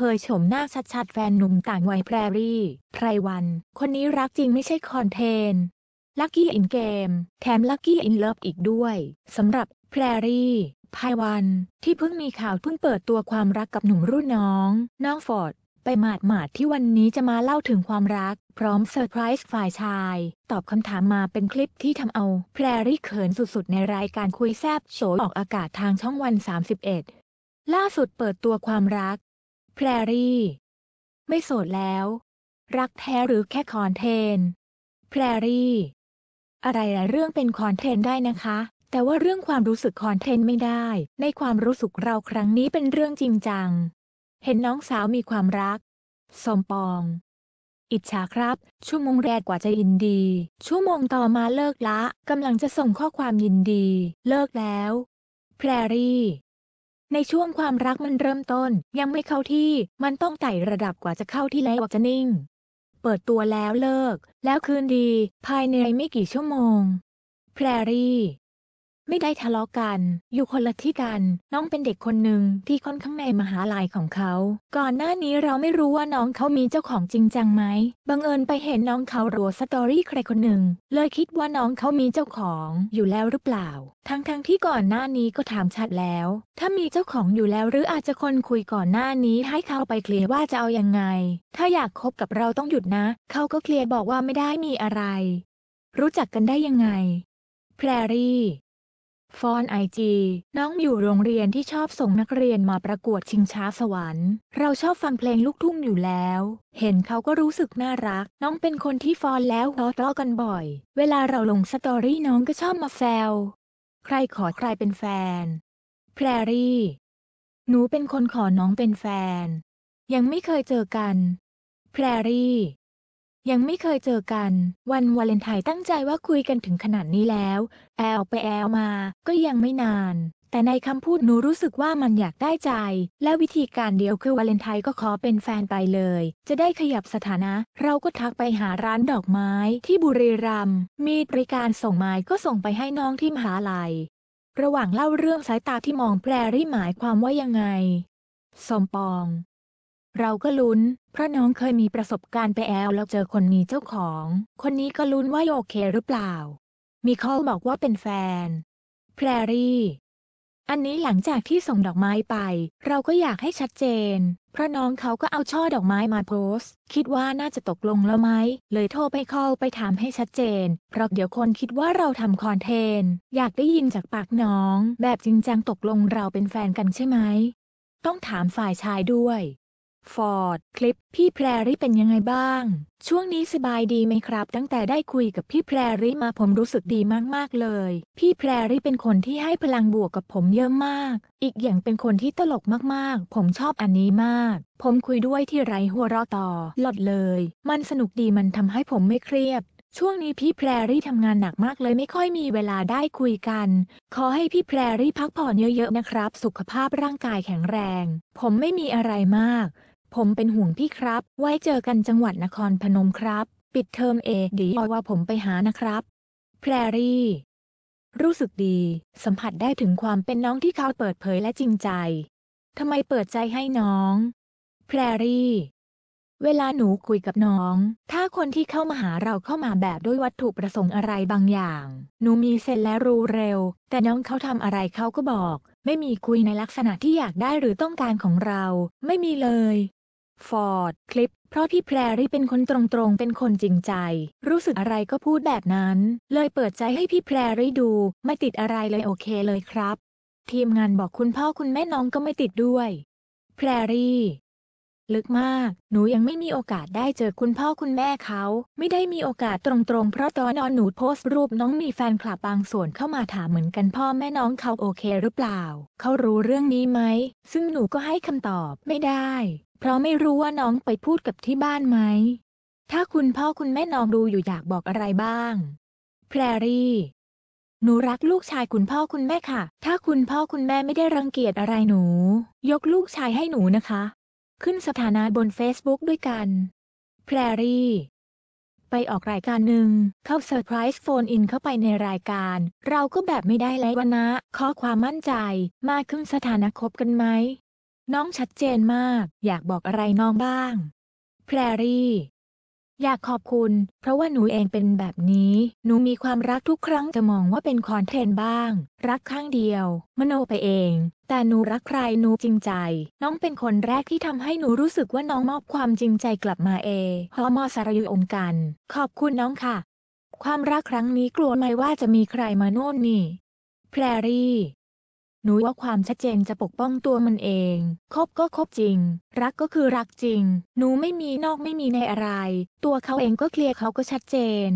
เผยโฉมหน้าชัดๆแฟนหนุ่มต่างวัยแพรรี่ไพรวัน คนนี้รักจริงไม่ใช่คอนเทนลักกี้อินเกมแถมลักกี้อินเลิฟอีกด้วยสำหรับ แพรรี่ไพวัน ที่เพิ่งมีข่าวเพิ่งเปิดตัวความรักกับหนุ่มรุ่นน้อง น้องฟอร์ด ไปหมาดหมาดที่วันนี้จะมาเล่าถึงความรัก พร้อมเซอร์ไพรส์ฝ่ายชาย ตอบคำถามมาเป็นคลิปที่ทำเอา แพรรี่เขินสุด ๆในรายการคุยแซบโฉออกอากาศทางช่องวัน 31 ล่าสุดเปิดตัวความรักแพรรี่ ไม่โสดแล้ว รักแท้หรือแค่คอนเทนแพรรี่ อะไรหลายเรื่องเป็นคอนเทนได้นะคะแต่ว่าเรื่องความรู้สึกคอนเทนไม่ได้ ในความรู้สึกเราครั้งนี้เป็นเรื่องจริงจัง เห็นน้องสาวมีความรัก สมปอง อิจฉาครับ ชั่วโมงแรกกว่าจะยินดี ชั่วโมงต่อมาเลิกละกำลังจะส่งข้อความยินดี เลิกแล้วแพรรี่ในช่วงความรักมันเริ่มต้น ยังไม่เข้าที่ มันต้องไต่ระดับกว่าจะเข้าที่แล้วจะนิ่ง เปิดตัวแล้วเลิก แล้วคืนดี ภายในไม่กี่ชั่วโมง แพรรี่ไม่ได้ทะเลาะกัน อยู่คนละที่กัน น้องเป็นเด็กคนหนึ่งที่ค่อนข้างในมหาลัยของเขา ก่อนหน้านี้เราไม่รู้ว่าน้องเขามีเจ้าของจริงจังไหมบังเอิญไปเห็นน้องเขารัวสตอรี่ใครคนหนึ่งเลยคิดว่าน้องเขามีเจ้าของ อยู่แล้วหรือเปล่า ทั้งๆทที่ก่อนหน้านี้ก็ถามชัดแล้ว ถ้ามีเจ้าของอยู่แล้วหรืออาจจะคนคุยก่อนหน้านี้ให้เขาไปเคลียร์ว่าจะเอาอยัางไง ถ้าอยากคบกับเราต้องหยุดนะ เขาก็เคลียร์บอกว่าไม่ได้มีอะไร รู้จักกันได้ยังไงแพรรี่ฟอนไอจีน้องอยู่โรงเรียนที่ชอบส่งนักเรียนมาประกวดชิงช้าสวรรค์ เราชอบฟังเพลงลูกทุ่งอยู่แล้ว เห็นเขาก็รู้สึกน่ารัก น้องเป็นคนที่ฟอนแล้วล้อลอกันบ่อย เวลาเราลงสตอรี่น้องก็ชอบมาแซวใครขอใครเป็นแฟน แพรรี่ หนูเป็นคนขอน้องเป็นแฟน ยังไม่เคยเจอกันแพรรี่ยังไม่เคยเจอกัน วันวาเลนไทน์ตั้งใจว่าคุยกันถึงขนาดนี้แล้วแอลไปแอลมาก็ยังไม่นาน แต่ในคำพูดหนูรู้สึกว่ามันอยากได้ใจและวิธีการเดียวคือวาเลนไทน์ก็ขอเป็นแฟนไปเลย จะได้ขยับสถานะ เราก็ทักไปหาร้านดอกไม้ที่บุรีรัมมีบริการส่งไม้ก็ส่งไปให้น้องที่มหาลัย ระหว่างเล่าเรื่องสายตาที่มองแปรริหมายความว่ายังไง สมปองเราก็ลุ้น เพราะน้องเคยมีประสบการณ์ไปแอลแล้วเจอคนมีเจ้าของ คนนี้ก็ลุ้นว่าโอเคหรือเปล่า มีข้อบอกว่าเป็นแฟน แพรรี่ อันนี้หลังจากที่ส่งดอกไม้ไป เราก็อยากให้ชัดเจน เพราะน้องเขาก็เอาช่อดอกไม้มาโพสคิดว่าน่าจะตกลงแล้วไหม เลยโทรไปคอลไปถามให้ชัดเจน เพราะเดี๋ยวคนคิดว่าเราทำคอนเทนต์ อยากได้ยินจากปากน้อง แบบจริงจังตกลงเราเป็นแฟนกันใช่ไหมต้องถามฝ่ายชายด้วยฟอร์ด คลิปพี่แพรรี่เป็นยังไงบ้าง ช่วงนี้สบายดีไหมครับ ตั้งแต่ได้คุยกับพี่แพรรี่มาผมรู้สึกดีมากๆเลย พี่แพรรี่เป็นคนที่ให้พลังบวกกับผมเยอะมาก อีกอย่างเป็นคนที่ตลกมากๆ ผมชอบอันนี้มาก ผมคุยด้วยที่ไรหัวเราะต่อ หลอดเลย มันสนุกดีมันทำให้ผมไม่เครียด ช่วงนี้พี่แพรรี่ทำงานหนักมากเลยไม่ค่อยมีเวลาได้คุยกัน ขอให้พี่แพรรี่พักผ่อนเยอะๆนะครับ สุขภาพร่างกายแข็งแรง ผมไม่มีอะไรมากผมเป็นห่วงพี่ครับ ไว้เจอกันจังหวัดนครพนมครับ ปิดเทอมเอดีออยว่าผมไปหานะครับ แพรรี่ รู้สึกดี สัมผัสได้ถึงความเป็นน้องที่เขาเปิดเผยและจริงใจ ทำไมเปิดใจให้น้อง แพรรี่ เวลาหนูคุยกับน้อง ถ้าคนที่เข้ามาหาเราเข้ามาแบบด้วยวัตถุประสงค์อะไรบางอย่าง หนูมีเซนและรู้เร็ว แต่น้องเขาทำอะไรเขาก็บอก ไม่มีคุยในลักษณะที่อยากได้หรือต้องการของเรา ไม่มีเลยฟอร์ดคลิปเพราะพี่แพรรี่เป็นคนตรงๆ เป็นคนจริงใจ รู้สึกอะไรก็พูดแบบนั้น เลยเปิดใจให้พี่แพรรี่ดูไม่ติดอะไรเลยโอเคเลยครับ ทีมงานบอกคุณพ่อคุณแม่น้องก็ไม่ติดด้วยแพรรี่ลึกมาก หนูยังไม่มีโอกาสได้เจอคุณพ่อคุณแม่เขา ไม่ได้มีโอกาสตรงๆ เพราะตอนนอนหนูโพสต์รูปน้องมีแฟนคลับบางส่วนเข้ามาถามเหมือนกันพ่อแม่น้องเขาโอเคหรือเปล่า เขารู้เรื่องนี้ไหมซึ่งหนูก็ให้คำตอบไม่ได้เพราะไม่รู้ว่าน้องไปพูดกับที่บ้านไหม ถ้าคุณพ่อคุณแม่น้องดูอยู่อยากบอกอะไรบ้าง แพรรี่ หนูรักลูกชายคุณพ่อคุณแม่ค่ะ ถ้าคุณพ่อคุณแม่ไม่ได้รังเกียจอะไรหนู ยกลูกชายให้หนูนะคะ ขึ้นสถานะบน Facebook ด้วยกัน แพรรี่ไปออกรายการหนึ่ง เข้าเซอร์ไพรส์โฟนอินเข้าไปในรายการ เราก็แบบไม่ได้ไรวันนะขอความมั่นใจ มาขึ้นสถานะคบกันไหมน้องชัดเจนมาก อยากบอกอะไรน้องบ้าง แพรรี่ อยากขอบคุณ เพราะว่าหนูเองเป็นแบบนี้ หนูมีความรักทุกครั้งจะมองว่าเป็นคอนเทนต์บ้าง รักข้างเดียว มโนไปเอง แต่หนูรักใครหนูจริงใจ น้องเป็นคนแรกที่ทำให้หนูรู้สึกว่าน้องมอบความจริงใจกลับมาเองฮอมอสารยุองกัน ขอบคุณน้องค่ะ ความรักครั้งนี้กลัวไหมว่าจะมีใครมาโน่นนี่แพรรี่หนูว่าความชัดเจนจะปกป้องตัวมันเอง คบก็คบจริง รักก็คือรักจริง หนูไม่มีนอกไม่มีในอะไร ตัวเขาเองก็เคลียร์เขาก็ชัดเจน